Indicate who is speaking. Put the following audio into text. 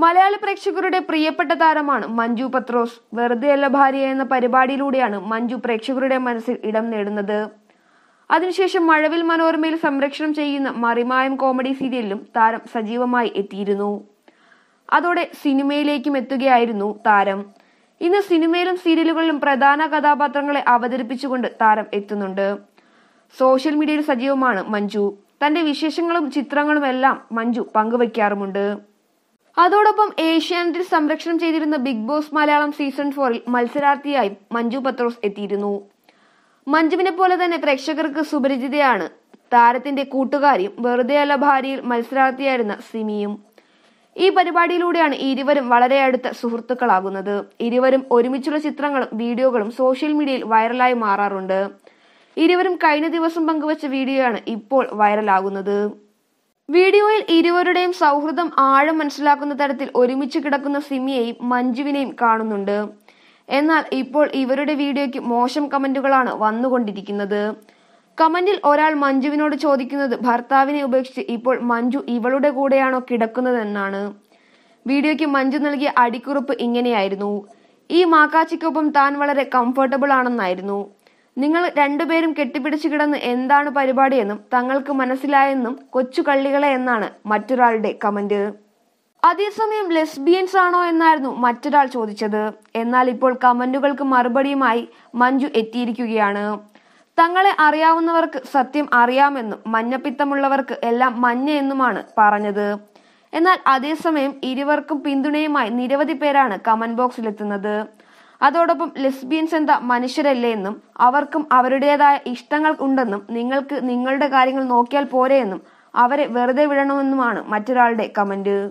Speaker 1: മലയാളി പ്രേക്ഷകരുടെ പ്രിയപ്പെട്ട താരമാണ് മഞ്ജു പത്രോസ് വെറുതെയല്ല ഭാര്യ എന്ന പരിപാടിയിലൂടെയാണ് മഞ്ജു പ്രേക്ഷകരുടെ മനസ്സിൽ ഇടം നേടുന്നത് അതിനുശേഷം മഴവിൽ മനോരമയിൽ സംരക്ഷണം ചെയ്യുന്ന മറിമായം കോമഡി സീരിയലിലും താരം സജീവമായി എത്തിയിരുന്നു അതോടെ സിനിമയിലേക്കും എത്തുകയായിരുന്നു താരം ഇന്ന് സിനിമയിലും സീരിയലുകളിലും പ്രധാന കഥാപാത്രങ്ങളെ അവതരിപ്പിച്ചുകൊണ്ട് താരം എത്തുന്നുണ്ട് സോഷ്യൽ മീഡിയയിൽ സജീവമാണ് മഞ്ജു തന്റെ വിശേഷങ്ങളും ചിത്രങ്ങളും എല്ലാം മഞ്ജു പങ്കുവയ്ക്കാറുമുണ്ട് അതോടൊപ്പം ഏഷ്യാനെറ്റിൽ സംരക്ഷണം ചെയ്തിരുന്ന ബിഗ് ബോസ് മലയാളം സീസൺ ഫോറിൽ മത്സരാർത്ഥിയായി മഞ്ജു പത്രോസ് എത്തിയിരുന്നു മഞ്ജുവിനെ പോലെ തന്നെ പ്രേക്ഷകർക്ക് സുപരിചിതയാണ് താരത്തിന്റെ കൂട്ടുകാരിയും വെറുതെയല്ല ഭാര്യയിൽ മത്സരാർത്ഥിയായിരുന്ന സിമിയും ഈ പരിപാടിയിലൂടെയാണ് ഇരുവരും വളരെ അടുത്ത സുഹൃത്തുക്കളാകുന്നത് ഇരുവരും ഒരുമിച്ചുള്ള ചിത്രങ്ങളും വീഡിയോകളും സോഷ്യൽ മീഡിയയിൽ വൈറലായി മാറാറുണ്ട് ഇരുവരും കഴിഞ്ഞ ദിവസം പങ്കുവച്ച വീഡിയോയാണ് ഇപ്പോൾ വൈറലാകുന്നത് വീഡിയോയിൽ ഇരുവരുടെയും സൗഹൃദം ആഴം മനസ്സിലാക്കുന്ന തരത്തിൽ ഒരുമിച്ച് കിടക്കുന്ന സിമിയെയും മഞ്ജുവിനെയും കാണുന്നുണ്ട് എന്നാൽ ഇപ്പോൾ ഇവരുടെ വീഡിയോയ്ക്ക് മോശം കമന്റുകളാണ് വന്നുകൊണ്ടിരിക്കുന്നത് കമന്റിൽ ഒരാൾ മഞ്ജുവിനോട് ചോദിക്കുന്നത് ഭർത്താവിനെ ഉപേക്ഷിച്ച് ഇപ്പോൾ മഞ്ജു ഇവളുടെ കൂടെയാണോ കിടക്കുന്നതെന്നാണ് വീഡിയോയ്ക്ക് മഞ്ജു നൽകിയ അടിക്കുറിപ്പ് ഇങ്ങനെയായിരുന്നു ഈ മാക്കാച്ചിക്കൊപ്പം താൻ വളരെ കംഫർട്ടബിൾ ആണെന്നായിരുന്നു നിങ്ങൾ രണ്ടുപേരും കെട്ടിപ്പിടിച്ചു കിടന്ന് എന്താണ് പരിപാടിയെന്നും തങ്ങൾക്ക് മനസ്സിലായെന്നും കൊച്ചു കള്ളികളെ എന്നാണ് മറ്റൊരാളുടെ കമന്റ് അതേസമയം ലെസ്ബിയൻസ് ആണോ എന്നായിരുന്നു മറ്റൊരാൾ ചോദിച്ചത് എന്നാൽ ഇപ്പോൾ കമന്റുകൾക്ക് മറുപടിയുമായി മഞ്ജു എത്തിയിരിക്കുകയാണ് തങ്ങളെ അറിയാവുന്നവർക്ക് സത്യം അറിയാമെന്നും മഞ്ഞപ്പിത്തമുള്ളവർക്ക് എല്ലാം മഞ്ഞ എന്നുമാണ് പറഞ്ഞത് എന്നാൽ അതേസമയം ഇരുവർക്കും പിന്തുണയുമായി നിരവധി പേരാണ് കമന്റ് ബോക്സിലെത്തുന്നത് അതോടൊപ്പം ലെസ്ബിയൻസ് എന്താ മനുഷ്യരല്ലേ എന്നും അവർക്കും അവരുടേതായ ഇഷ്ടങ്ങൾ ഉണ്ടെന്നും നിങ്ങൾക്ക് നിങ്ങളുടെ കാര്യങ്ങൾ നോക്കിയാൽ പോരേ എന്നും അവരെ വെറുതെ വിടണമെന്നുമാണ് മറ്റൊരാളുടെ കമന്റ്